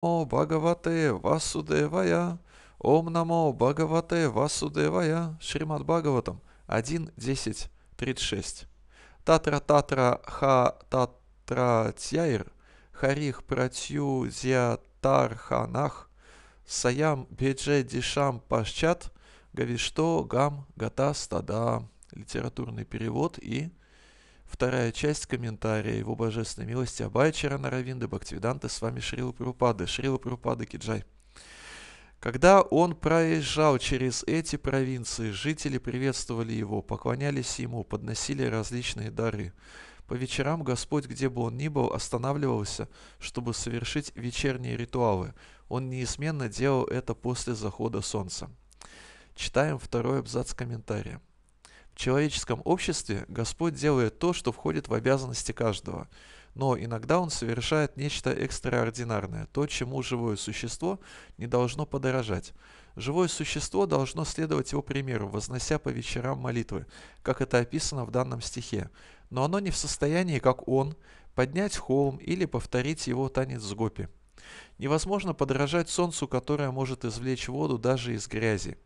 О Бхагавате Васудевая, Ом Намо Бхагавате Васудевая, Шримад Бхагаватам 1.10.36. Татра Татра Ха Татра Тяир, Харих Пратью Зятарханах, Саям Бедже Дишам Пашчат, Гавишто Гам Гата Стада. Литературный перевод и Вторая часть комментария его божественной милости Абайчара Наравинды Бхактивиданты с вами Шрила Прупады. Шрила Прупады Киджай. Когда он проезжал через эти провинции, жители приветствовали его, поклонялись ему, подносили различные дары. По вечерам Господь, где бы он ни был, останавливался, чтобы совершить вечерние ритуалы. Он неизменно делал это после захода солнца. Читаем второй абзац комментария. В человеческом обществе Господь делает то, что входит в обязанности каждого, но иногда Он совершает нечто экстраординарное, то, чему живое существо не должно подорожать. Живое существо должно следовать его примеру, вознося по вечерам молитвы, как это описано в данном стихе. Но оно не в состоянии, как он, поднять холм или повторить его танец с гопи. Невозможно подражать солнцу, которое может извлечь воду даже из грязи.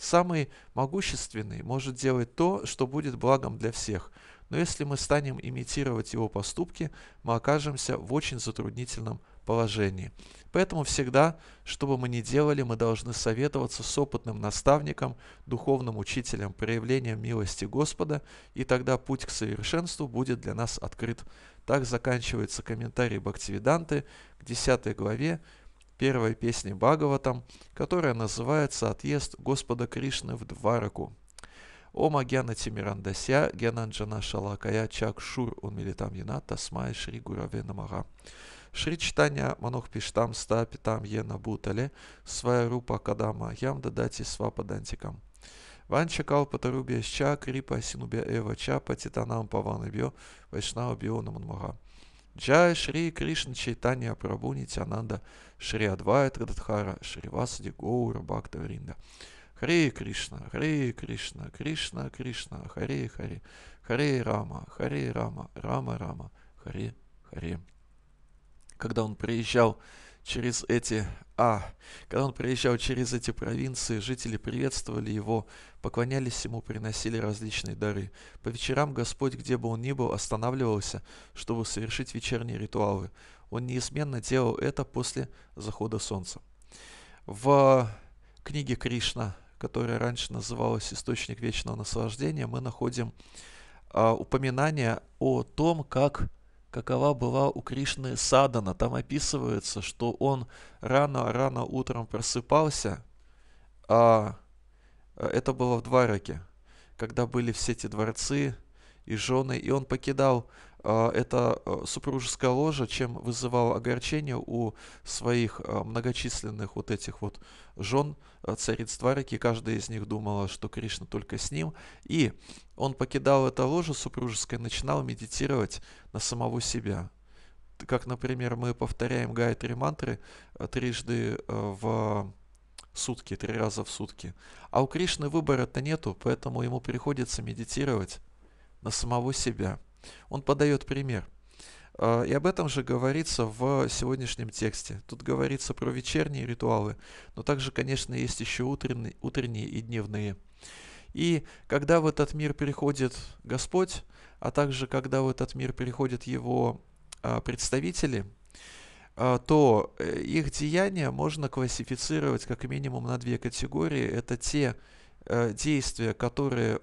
Самый могущественный может делать то, что будет благом для всех, но если мы станем имитировать его поступки, мы окажемся в очень затруднительном положении. Поэтому всегда, что бы мы ни делали, мы должны советоваться с опытным наставником, духовным учителем, проявлением милости Господа, и тогда путь к совершенству будет для нас открыт. Так заканчивается комментарий Бхактивиданты к 10 главе первой песни Бхагаватам, которая называется «Отъезд Господа Кришны в Двараку». Ома Агьяна Тимирандася, Гьянанджана Шалакая, Чакшур, Унмилитам Яната, Смай Шри Гураве Намага. Шри Читания Манох Пиштам Ста Питам Е Набутале, Своя Рупа Кадама Ям Дадати Свапа Дантикам. Ванча Калпатарубия Ща, Крипа Синубия Эва Ча, Патитанам Павана Био, Вайшнава Био Наманмага. Джай Шри Кришна Чайтанья Прабу Нитянанда Шри Адвайта Радхара Шри Васади Гоура Бхакта Вринда. Харе Кришна, Харе Кришна, Кришна Кришна, Харе Харе, Харе Рама, Харе Рама, Рама Рама, Харе Харе. Когда он приезжал через эти а. Когда он проезжал через эти провинции, жители приветствовали его, поклонялись ему, приносили различные дары. По вечерам Господь, где бы он ни был, останавливался, чтобы совершить вечерние ритуалы. Он неизменно делал это после захода солнца. В книге Кришна, которая раньше называлась «Источник вечного наслаждения», мы находим а, упоминание о том, как какова была у Кришны Садана. Там описывается, что он рано-рано утром просыпался, а, а это было в Двараке, когда были все эти дворцы и жены, и он покидал а, это а, супружеское ложе, чем вызывал огорчение у своих а, многочисленных вот этих вот жен, а, цариц Двараки, каждая из них думала, что Кришна только с ним, и он покидал это ложе супружеское начинал медитировать на самого себя. Как, например, мы повторяем гайатри мантры э, трижды э, в сутки, три раза в сутки. А у Кришны выбора-то нету, поэтому ему приходится медитировать на самого себя. Он подает пример. Э, и об этом же говорится в сегодняшнем тексте. Тут говорится про вечерние ритуалы, но также, конечно, есть еще утренние, утренние и дневные. И когда в этот мир переходит Господь, а также когда в этот мир переходят его а, представители, а, то э, их деяния можно классифицировать как минимум на две категории. Это те э, действия, которые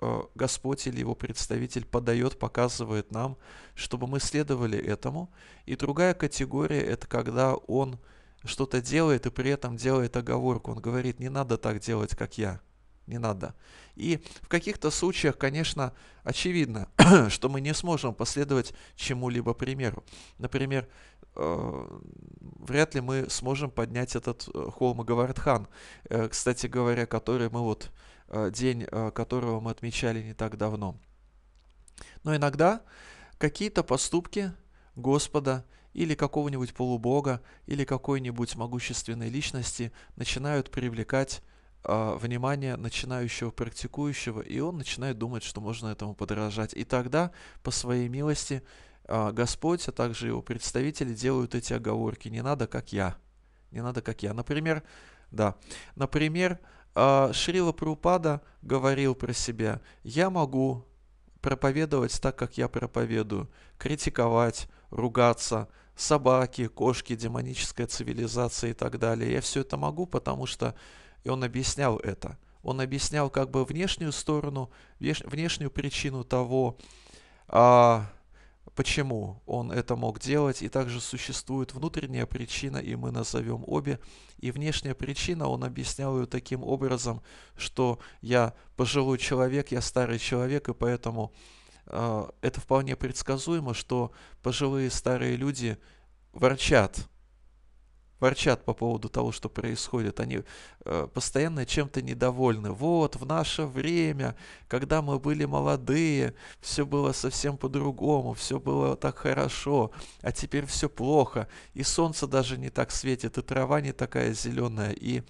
э, Господь или его представитель подает, показывает нам, чтобы мы следовали этому. И другая категория – это когда он что-то делает и при этом делает оговорку. Он говорит, не надо так делать, как я – не надо. И в каких-то случаях, конечно, очевидно, что мы не сможем последовать чему-либо примеру. Например, э, вряд ли мы сможем поднять этот э, холм Гавардхан, э, кстати говоря, который мы вот э, день, э, которого мы отмечали не так давно. Но иногда какие-то поступки Господа или какого-нибудь полубога, или какой-нибудь могущественной личности начинают привлекать э, внимание начинающего практикующего, и он начинает думать, что можно этому подражать. И тогда, по своей милости, э, Господь, а также его представители делают эти оговорки. Не надо, как я. Не надо, как я. Например, да. Например, э, Шрила Прупада говорил про себя, я могу проповедовать так, как я проповедую, критиковать, ругаться, собаки, кошки, демоническая цивилизация и так далее. Я все это могу, потому что и он объяснял это. Он объяснял как бы внешнюю сторону, внешнюю причину того, а, почему он это мог делать, и также существует внутренняя причина, и мы назовем обе, и внешняя причина, он объяснял ее таким образом, что я пожилой человек, я старый человек, и поэтому э, это вполне предсказуемо, что пожилые старые люди ворчат, ворчат по поводу того, что происходит. Они э, постоянно чем-то недовольны. Вот, в наше время, когда мы были молодые, все было совсем по-другому, все было так хорошо, а теперь все плохо. И солнце даже не так светит, и трава не такая зеленая, и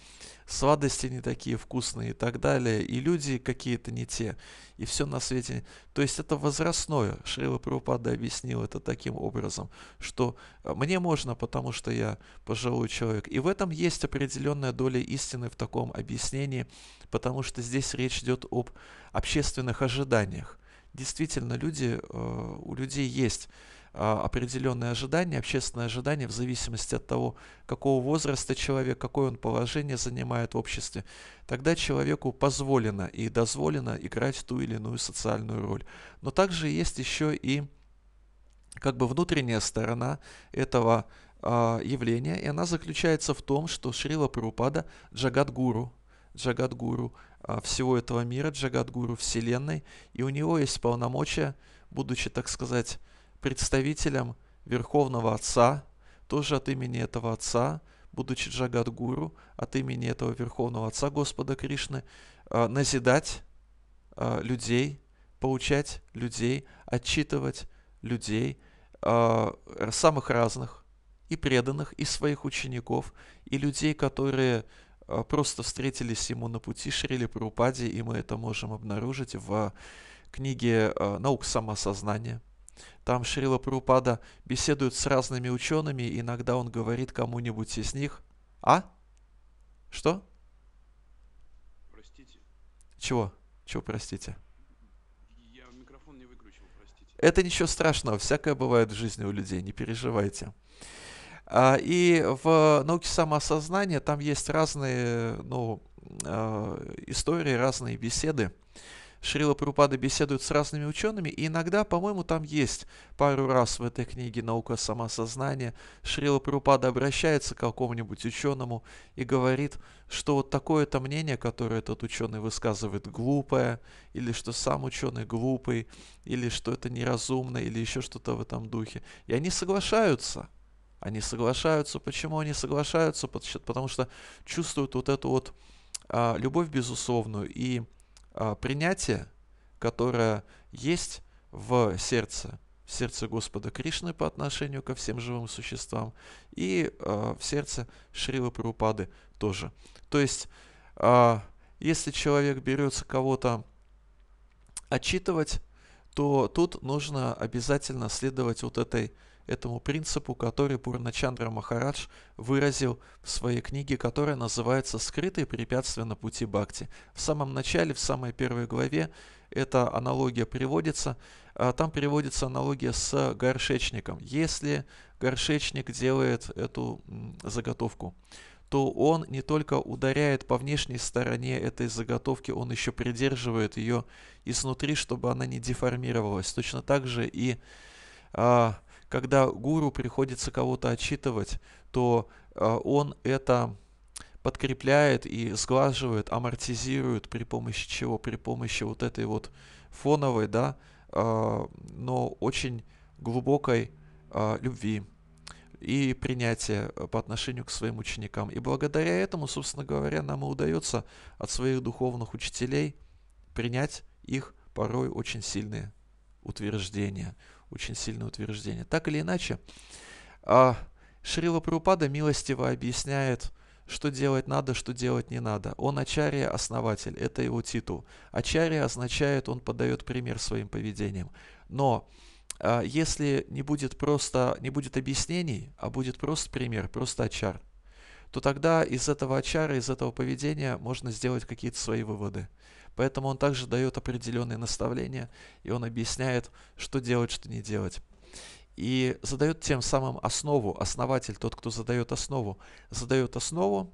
сладости не такие вкусные и так далее, и люди какие-то не те, и все на свете. То есть это возрастное. Шрила Прабхупада объяснил это таким образом, что а, мне можно, потому что я пожилой человек. И в этом есть определенная доля истины в таком объяснении, потому что здесь речь идет об общественных ожиданиях. Действительно, люди, э, у людей есть а, определенные ожидания, общественные ожидания в зависимости от того, какого возраста человек, какое он положение занимает в обществе, тогда человеку позволено и дозволено играть ту или иную социальную роль. Но также есть еще и как бы внутренняя сторона этого э, явления, и она заключается в том, что Шрила Прупада Джагадгуру, Джагадгуру э, всего этого мира, Джагадгуру Вселенной, и у него есть полномочия, будучи, так сказать, представителем Верховного Отца, тоже от имени этого Отца, будучи Джагадгуру, от имени этого Верховного Отца Господа Кришны, а, назидать а, людей, поучать людей, отчитывать людей, а, самых разных, и преданных, и своих учеников, и людей, которые просто встретились ему на пути Шрили Прупади, и мы это можем обнаружить в книге «Наука самосознания», там Шрила Прупада беседует с разными учеными, иногда он говорит кому-нибудь из них. А? Что? Простите. Чего? Чего простите? Я микрофон не выключил, простите. Это ничего страшного, всякое бывает в жизни у людей, не переживайте. А, и в науке самоосознания там есть разные ну, а, истории, разные беседы Шрила Прупада беседует с разными учеными, и иногда, по-моему, там есть пару раз в этой книге «Наука самосознания» Шрила Прупада обращается к какому-нибудь ученому и говорит, что вот такое-то мнение, которое этот ученый высказывает, глупое, или что сам ученый глупый, или что это неразумно, или еще что-то в этом духе. И они соглашаются. Они соглашаются. Почему они соглашаются? Потому что чувствуют вот эту вот а, любовь безусловную и а, принятие, которое есть в сердце, в сердце Господа Кришны по отношению ко всем живым существам и а, в сердце Шрилы Прабхупады тоже. То есть, а, если человек берется кого-то отчитывать, то тут нужно обязательно следовать вот этой этому принципу, который Пурначандра Махарадж выразил в своей книге, которая называется «Скрытые препятствия на пути бхакти». В самом начале, в самой первой главе эта аналогия приводится. А там приводится аналогия с горшечником. Если горшечник делает эту заготовку, то он не только ударяет по внешней стороне этой заготовки, он еще придерживает ее изнутри, чтобы она не деформировалась. Точно так же и а, когда гуру приходится кого-то отчитывать, то э, он это подкрепляет и сглаживает, амортизирует при помощи чего? При помощи вот этой вот фоновой, да, э, но очень глубокой э, любви и принятия по отношению к своим ученикам. И благодаря этому, собственно говоря, нам и удается от своих духовных учителей принять их порой очень сильные утверждения очень сильное утверждение. Так или иначе, а, Шрила Прупада милостиво объясняет, что делать надо, что делать не надо. Он Ачария – основатель, это его титул. Ачария означает, он подает пример своим поведением. Но а, если не будет просто, не будет объяснений, а будет просто пример, просто Ачар, то тогда из этого Ачара, из этого поведения можно сделать какие-то свои выводы – Поэтому он также дает определенные наставления, и он объясняет, что делать, что не делать. И задает тем самым основу, основатель, тот, кто задает основу, задает основу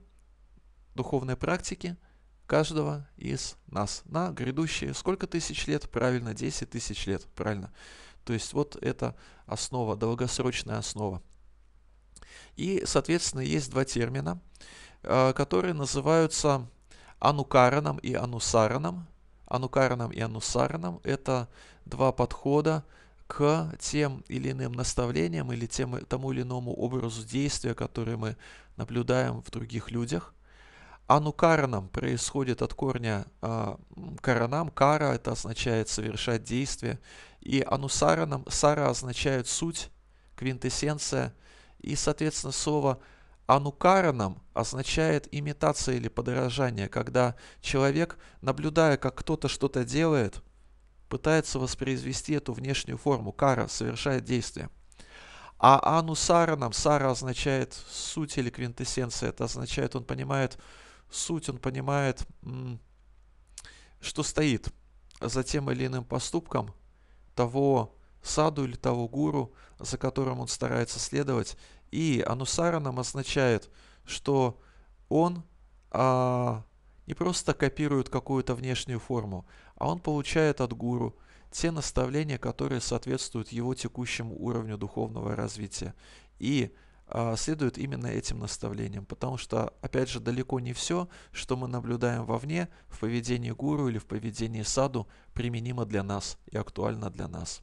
духовной практики каждого из нас на грядущие сколько тысяч лет? Правильно, 10 тысяч лет, правильно. То есть вот это основа, долгосрочная основа. И, соответственно, есть два термина, э, которые называются Анукараном и Анусараном. Анукараном и Анусараном – это два подхода к тем или иным наставлениям или тем, тому или иному образу действия, который мы наблюдаем в других людях. Анукараном происходит от корня э, каранам. Кара это означает совершать действие. И анусараном сара означает суть, квинтэссенция. И, соответственно, слово Анукараном означает имитация или подражание, когда человек, наблюдая, как кто-то что-то делает, пытается воспроизвести эту внешнюю форму, кара совершает действие. А анусараном, сара означает суть или квинтэссенция, это означает, он понимает суть, он понимает, что стоит за тем или иным поступком того саду или того гуру, за которым он старается следовать, и Анусара нам означает, что он а, не просто копирует какую-то внешнюю форму, а он получает от гуру те наставления, которые соответствуют его текущему уровню духовного развития. И а, следует именно этим наставлениям, потому что, опять же, далеко не все, что мы наблюдаем вовне, в поведении гуру или в поведении саду, применимо для нас и актуально для нас.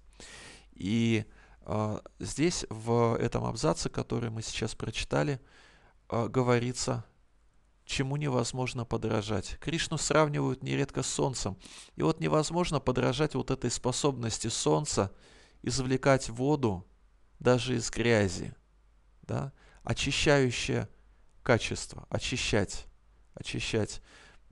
И а, здесь, в этом абзаце, который мы сейчас прочитали, а, говорится, чему невозможно подражать. Кришну сравнивают нередко с солнцем. И вот невозможно подражать вот этой способности солнца извлекать воду даже из грязи. Да? Очищающее качество, очищать, очищать.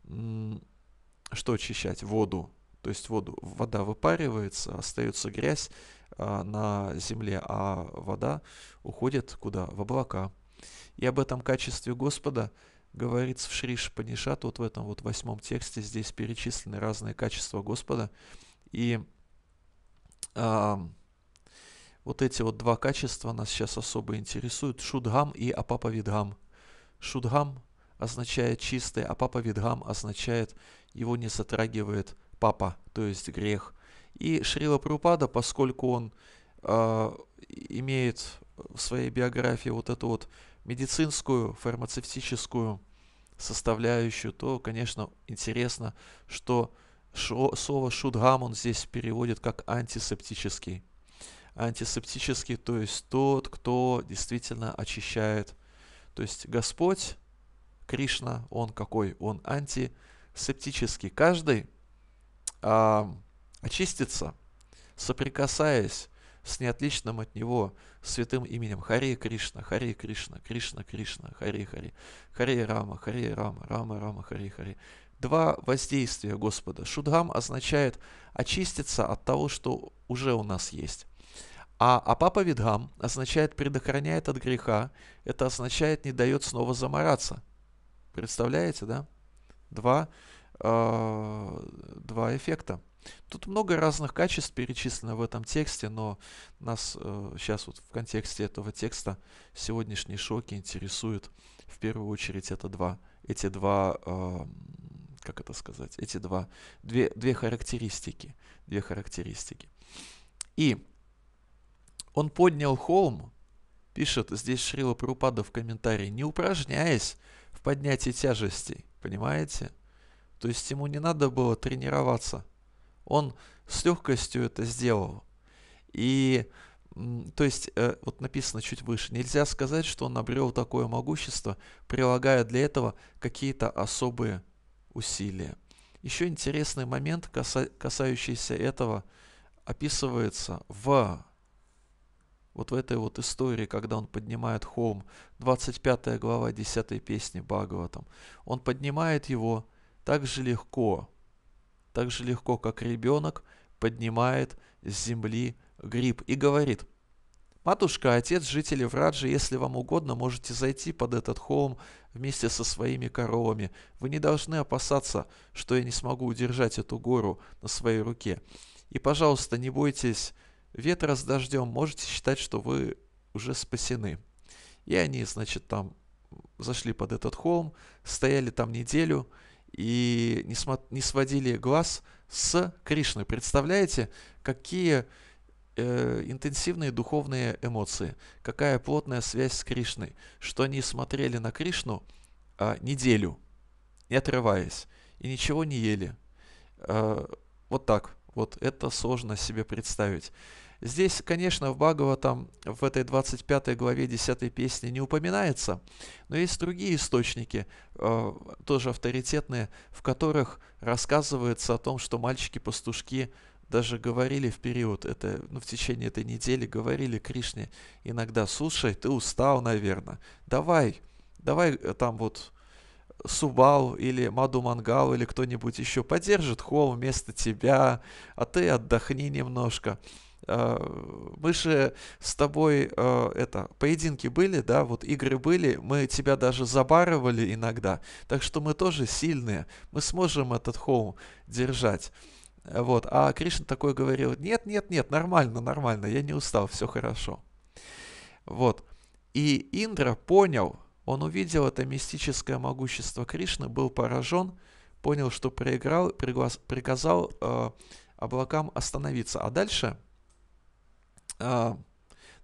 Что очищать? Воду, то есть воду, вода выпаривается, остается грязь а, на земле, а вода уходит куда? В облака. И об этом качестве Господа говорится в Шриш Панишат, вот в этом вот восьмом тексте, здесь перечислены разные качества Господа. И а, вот эти вот два качества нас сейчас особо интересуют, Шудгам и Апапавидгам. Шудгам означает чистый, а Папавидгам означает его не затрагивает папа, то есть грех. И Шрила Прупада, поскольку он э, имеет в своей биографии вот эту вот медицинскую, фармацевтическую составляющую, то, конечно, интересно, что шо, слово шудгам он здесь переводит как антисептический. Антисептический, то есть тот, кто действительно очищает. То есть Господь, Кришна, он какой? Он антисептический. Каждый а, очиститься, соприкасаясь с неотличным от него святым именем Харе Кришна, Харе Кришна, Кришна Кришна, Харе, Харе, Харе Рама, Харе Рама, Рама Рама, Харе, Харе. Два воздействия Господа. Шудхам означает очиститься от того, что уже у нас есть. А Апапа Видхам означает предохраняет от греха, это означает не дает снова замораться. Представляете, да? Два а, два эффекта. Тут много разных качеств перечислено в этом тексте, но нас э, сейчас вот в контексте этого текста сегодняшние шоки интересуют в первую очередь это два, эти два, э, как это сказать, эти два, две, две характеристики, две характеристики. И он поднял холм, пишет здесь Шрила Прупада в комментарии, не упражняясь в поднятии тяжестей, понимаете? То есть ему не надо было тренироваться. Он с легкостью это сделал. И то есть, э, вот написано чуть выше, нельзя сказать, что он обрел такое могущество, прилагая для этого какие-то особые усилия. Еще интересный момент, каса- касающийся этого, описывается в вот в этой вот истории, когда он поднимает холм, 25 глава 10 песни Бхагаватам. Он поднимает его, так же легко, так же легко, как ребенок поднимает с земли гриб и говорит, «Матушка, отец, жители Враджи, если вам угодно, можете зайти под этот холм вместе со своими коровами. Вы не должны опасаться, что я не смогу удержать эту гору на своей руке. И, пожалуйста, не бойтесь ветра с дождем, можете считать, что вы уже спасены». И они, значит, там зашли под этот холм, стояли там неделю, и не, смо- не сводили глаз с Кришны. Представляете, какие э, интенсивные духовные эмоции, какая плотная связь с Кришной, что они смотрели на Кришну э, неделю, не отрываясь, и ничего не ели. Э, вот так. Вот это сложно себе представить. Здесь, конечно, в Бхагаватам в этой 25 главе 10 песни не упоминается, но есть другие источники, э, тоже авторитетные, в которых рассказывается о том, что мальчики-пастушки даже говорили в период, это, ну, в течение этой недели говорили Кришне иногда, слушай, ты устал, наверное, давай, давай э, там вот Субал или Маду Мангал или кто-нибудь еще поддержит холм вместо тебя, а ты отдохни немножко. А, мы же с тобой а, это поединки были, да, вот игры были, мы тебя даже забарывали иногда, так что мы тоже сильные, мы сможем этот холм держать. Вот. А Кришна такой говорил, нет, нет, нет, нормально, нормально, я не устал, все хорошо. Вот. И Индра понял, он увидел это мистическое могущество Кришны, был поражен, понял, что проиграл, приглас, приказал э, облакам остановиться. А дальше а,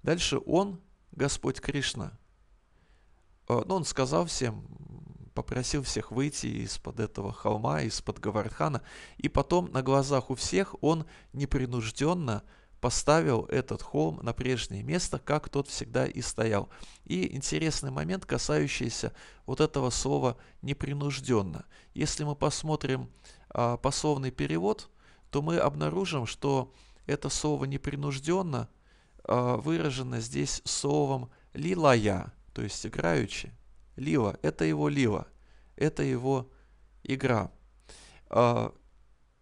дальше он, Господь Кришна, а, ну, он сказал всем, попросил всех выйти из-под этого холма, из-под Гавардхана, и потом на глазах у всех он непринужденно поставил этот холм на прежнее место, как тот всегда и стоял. И интересный момент, касающийся вот этого слова «непринужденно». Если мы посмотрим а, пословный перевод, то мы обнаружим, что это слово «непринужденно» – а, выражено здесь словом лилая, то есть играючи. Лила – это его лила, это его игра. А,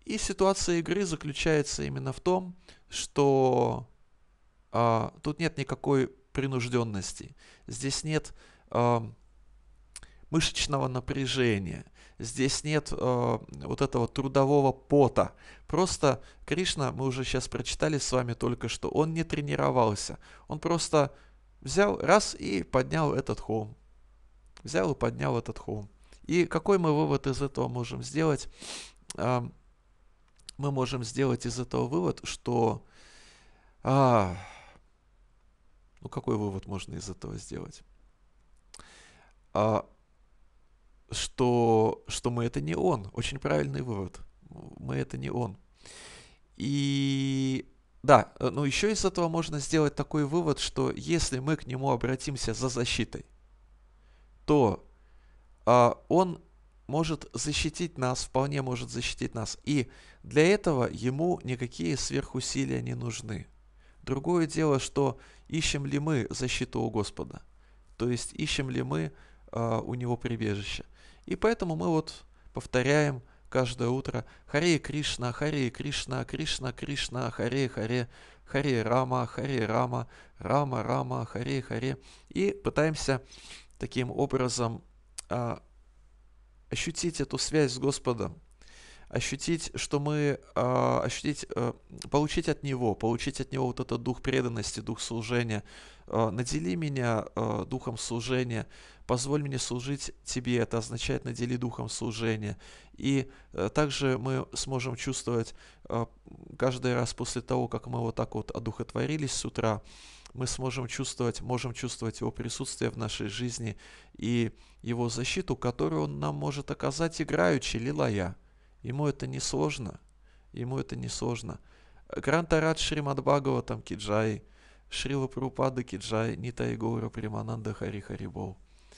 и ситуация игры заключается именно в том, что а, тут нет никакой принужденности, здесь нет а, мышечного напряжения, здесь нет э, вот этого трудового пота. Просто Кришна, мы уже сейчас прочитали с вами только что, он не тренировался. Он просто взял раз и поднял этот холм. Взял и поднял этот холм. И какой мы вывод из этого можем сделать? Э, мы можем сделать из этого вывод, что... А, ну какой вывод можно из этого сделать? А, что, что мы это не он. Очень правильный вывод. Мы это не он. И да, э, ну еще из этого можно сделать такой вывод, что если мы к нему обратимся за защитой, то а, он может защитить нас, вполне может защитить нас. И для этого ему никакие сверхусилия не нужны. Другое дело, что ищем ли мы защиту у Господа, то есть ищем ли мы а, у него прибежище. И поэтому мы вот повторяем каждое утро Харе Кришна, Харе Кришна, Кришна Кришна, Харе Харе, Харе Рама, Харе Рама, Рама Рама, Харе Харе. И пытаемся таким образом а, ощутить эту связь с Господом ощутить, что мы, э, ощутить, э, получить от него, получить от него вот этот дух преданности, дух служения. Э, надели меня э, духом служения, позволь мне служить тебе, это означает надели духом служения. И э, также мы сможем чувствовать э, каждый раз после того, как мы вот так вот одухотворились с утра, мы сможем чувствовать, можем чувствовать Его присутствие в нашей жизни и Его защиту, которую Он нам может оказать играючи, лилая. Ему это не сложно. Ему это не сложно. Грантарат Шримад Бхагаватам Киджай, Шрила Прупада Киджай, Нитай Гоура Примананда Хари Харибол.